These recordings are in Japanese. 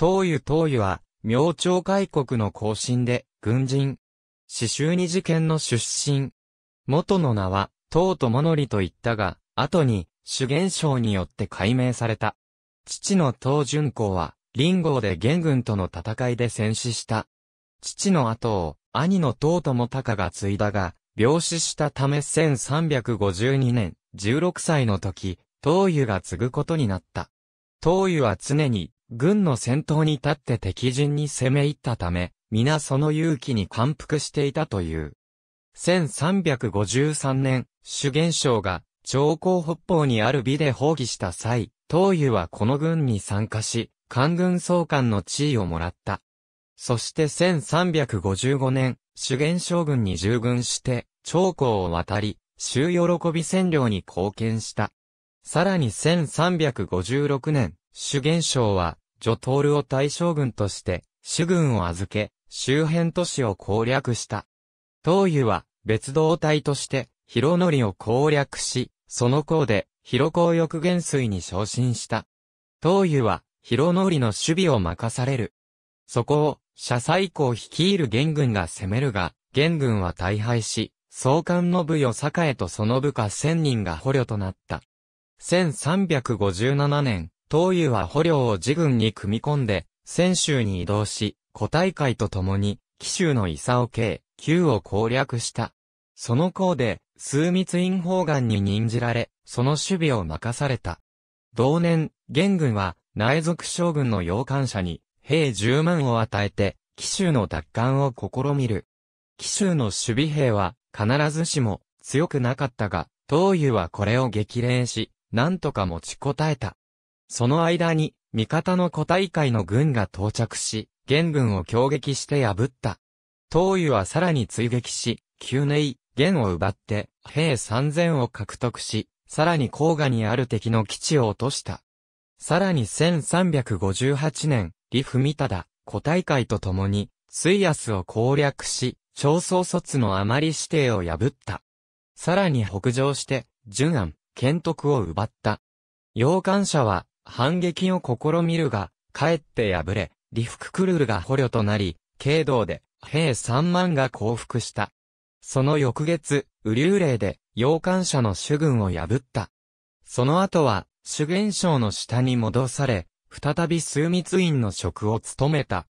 東湯東湯は、明朝開国の後進で、軍人。死臭二事件の出身。元の名は、東友りと言ったが、後に、主元章によって改名された。父の東淳公は、林郷で元軍との戦いで戦死した。父の後を、兄の東友隆が継いだが、病死したため1352年、16歳の時、東湯が継ぐことになった。東湯は常に軍の先頭に立って敵陣に攻め入ったため、皆その勇気に感服していたという。1353年、主元将が、長江北方にある美で放棄した際、東湯はこの軍に参加し、官軍総監の地位をもらった。そして1355年、主元将軍に従軍して、長江を渡り、周喜び占領に貢献した。さらに1356年、主元将は、ジョトールを大将軍として、主軍を預け、周辺都市を攻略した。東湯は、別動隊として、広則を攻略し、その功で、広公翼元帥に昇進した。東湯は、広則の守備を任される。そこを、社祭公率いる元軍が攻めるが、元軍は大敗し、総監の部与栄とその部下千人が捕虜となった。1357年、東湯は捕虜を自軍に組み込んで、泉州に移動し、古大会と共に、紀州の伊佐を慶、旧を攻略した。その功で、枢密院砲官に任じられ、その守備を任された。同年、元軍は、内属将軍の洋館者に、兵十万を与えて、紀州の奪還を試みる。紀州の守備兵は、必ずしも、強くなかったが、東湯はこれを激励し、なんとか持ちこたえた。その間に、味方の古大会の軍が到着し、元軍を攻撃して破った。東湯はさらに追撃し、旧内、元を奪って、兵3000を獲得し、さらに黄河にある敵の基地を落とした。さらに1358年、李文忠、古大会と共に、水安を攻略し、長宗卒の余り指定を破った。さらに北上して、順安、剣徳を奪った。洋館者は、反撃を試みるが、かえって敗れ、リ福クルルが捕虜となり、軽道で、兵3万が降伏した。その翌月、雨レイで、洋館者の主軍を破った。その後は、主元将の下に戻され、再び枢密院の職を務めた。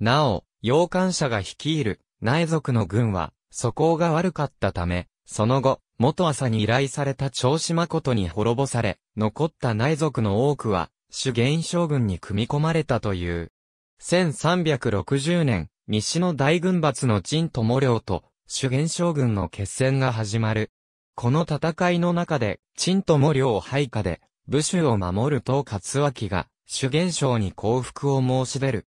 なお、洋館者が率いる、内族の軍は、素行が悪かったため、その後、元朝に依頼された長子誠に滅ぼされ、残った内族の多くは、主元将軍に組み込まれたという。1360年、西の大軍閥の陳友良と、主元将軍の決戦が始まる。この戦いの中で、陳友良を配下で、武州を守る東勝脇が、主元将に降伏を申し出る。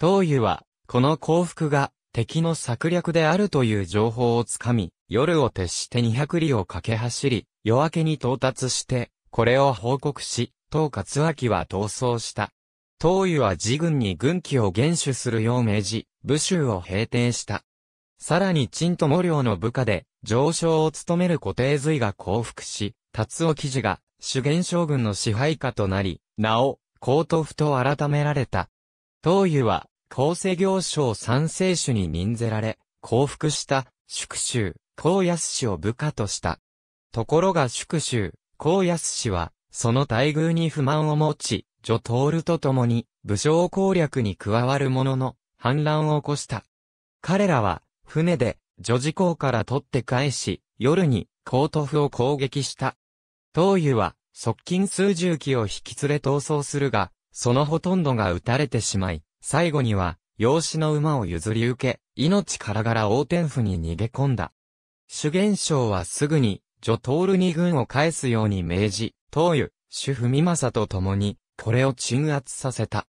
東湯は、この降伏が、敵の策略であるという情報をつかみ、夜を徹して200里を駆け走り、夜明けに到達して、これを報告し、東勝明は逃走した。東湯は自軍に軍機を厳守するよう命じ、武州を平定した。さらに陳と毛領の部下で、上昇を務める固定髄が降伏し、達尾記事が、主元将軍の支配下となり、なお、皇都府と改められた。東湯は、厚生行省三世主に任ぜられ、降伏した、宿州、高安氏を部下とした。ところが宿州、高安氏は、その待遇に不満を持ち、通ると共に、武将攻略に加わるものの、反乱を起こした。彼らは、船で、女児港から取って返し、夜に、高都府を攻撃した。東兪は、側近数十機を引き連れ逃走するが、そのほとんどが撃たれてしまい、最後には、養子の馬を譲り受け、命からがら王天府に逃げ込んだ。主元将はすぐに、女トールに軍を返すように命じ、東湯、主文政と共に、これを鎮圧させた。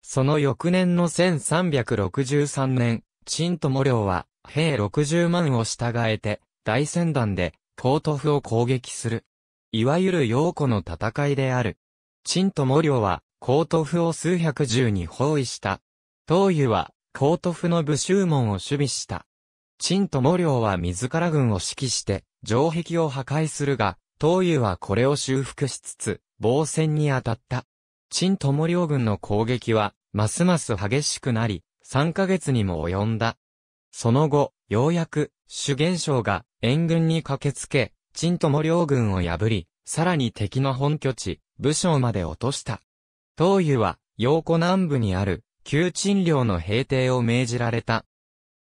その翌年の1363年、陳友領は、兵60万を従えて、大戦団で、京都府を攻撃する。いわゆる陽子の戦いである。陳友領は、皇都府を数百十に包囲した。東湯は、皇都府の武州門を守備した。陳と毛領は自ら軍を指揮して、城壁を破壊するが、東湯はこれを修復しつつ、防戦に当たった。陳と毛領軍の攻撃は、ますます激しくなり、3ヶ月にも及んだ。その後、ようやく、主元将が援軍に駆けつけ、陳と毛領軍を破り、さらに敵の本拠地、武将まで落とした。東湯は、陽湖南部にある、旧陳領の平定を命じられた。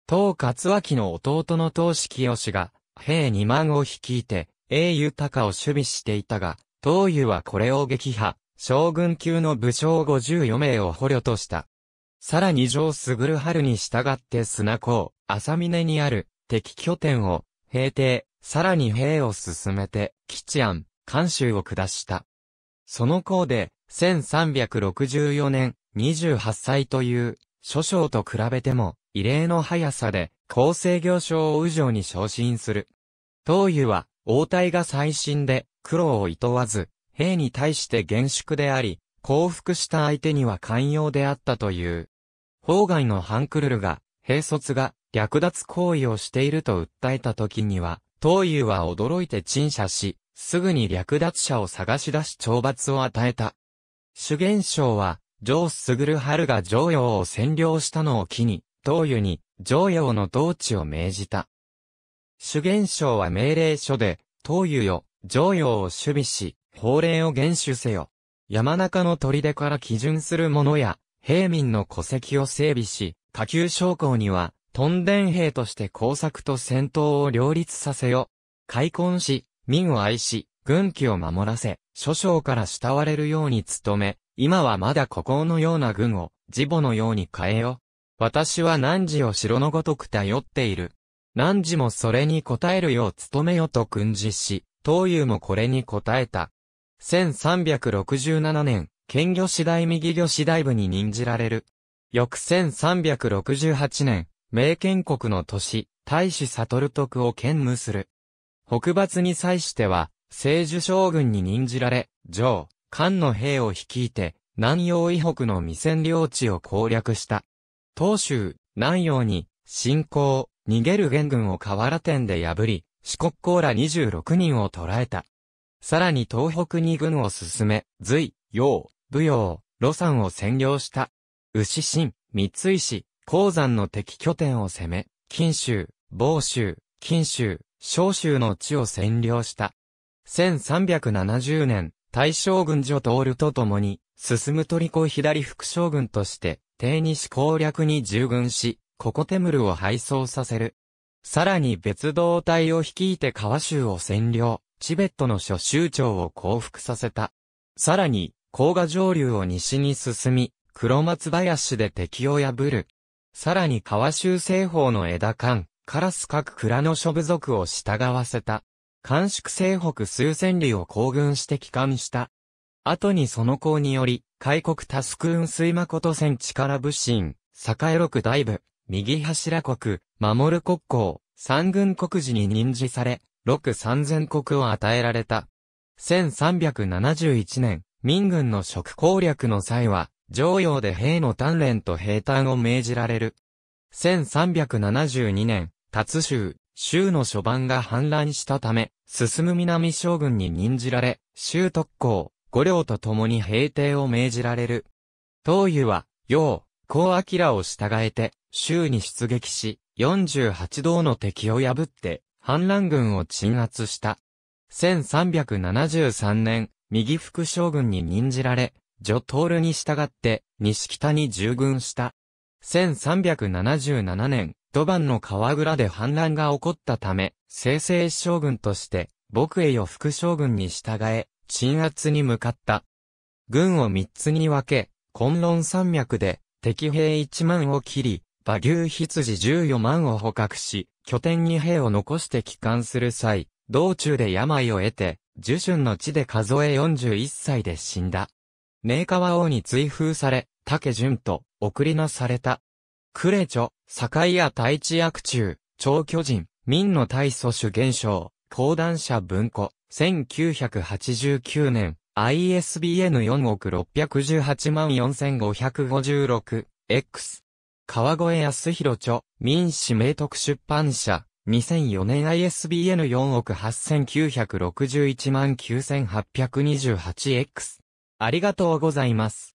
東勝脇の弟の東式義が、兵二万を率いて、英豊を守備していたが、東湯はこれを撃破、将軍級の武将五十余名を捕虜とした。さらに上卓春に従って砂港、浅峰にある敵拠点を、平定、さらに兵を進めて、吉安、関州を下した。その港で、1364年、28歳という、諸将と比べても、異例の速さで、厚生行商を右上に昇進する。東友は、王体が最新で、苦労を厭わず、兵に対して厳粛であり、降伏した相手には寛容であったという。法外のハンクルルが、兵卒が略奪行為をしていると訴えた時には、東友は驚いて陳謝し、すぐに略奪者を探し出し懲罰を与えた。主元将は、上卓春が上陽を占領したのを機に、東湯に上陽の統治を命じた。主元将は命令書で、東湯よ、上陽を守備し、法令を厳守せよ。山中の砦から基準する者や、平民の戸籍を整備し、下級将校には、トンデン兵として工作と戦闘を両立させよ。開墾し、民を愛し、軍旗を守らせ、諸将から慕われるように努め、今はまだ孤高のような軍を、自母のように変えよ。私は汝を城のごとく頼っている。汝もそれに応えるよう努めよと訓示し、東友もこれに応えた。1367年、県御次第右御次第部に任じられる。翌1368年、名県国の都市、大使悟徳を兼務する。北伐に際しては、聖樹将軍に任じられ、上、漢の兵を率いて、南洋以北の未占領地を攻略した。東州、南洋に、侵攻、逃げる元軍を河原店で破り、四国公ら26人を捕らえた。さらに東北に軍を進め、隋、陽、武陽、路山を占領した。牛新、三井市、鉱山の敵拠点を攻め、金州、某州、金州、小州の地を占領した。1370年、大将軍女徹と共に、進む取り子左副将軍として、帝西攻略に従軍し、ココテムルを敗走させる。さらに別動隊を率いて川州を占領、チベットの諸州長を降伏させた。さらに、甲賀上流を西に進み、黒松林で敵を破る。さらに川州西方の枝間、カラス各蔵の諸部族を従わせた。完粛西北数千里を行軍して帰還した。後にその功により、開国タスク運水誠戦力物心、栄六大部、右柱国、守る国交、三軍国寺に任じされ、六三千国を与えられた。1371年、民軍の食攻略の際は、常用で兵の鍛錬と兵隊を命じられる。1372年、達州、州の諸番が氾濫したため、進む南将軍に任じられ、州特攻、五両と共に平定を命じられる。東湯は、陽、高明を従えて、州に出撃し、48道の敵を破って、反乱軍を鎮圧した。1373年、右副将軍に任じられ、ジトールに従って、西北に従軍した。1377年、序盤の川倉で反乱が起こったため、清々将軍として、僕へを副将軍に従え、鎮圧に向かった。軍を三つに分け、混乱山脈で、敵兵一万を切り、馬牛羊14万を捕獲し、拠点に兵を残して帰還する際、道中で病を得て、樹春の地で数え41歳で死んだ。寧川王に追封され、竹順と送りなされた。クレチョ、堺屋大地役中、超巨人、民の大祖主現象、講談社文庫、1989年、ISBN 4億618万 4556X。川越康弘著、民氏名徳出版社、2004年 ISBN4 億8961万 9828X。ありがとうございます。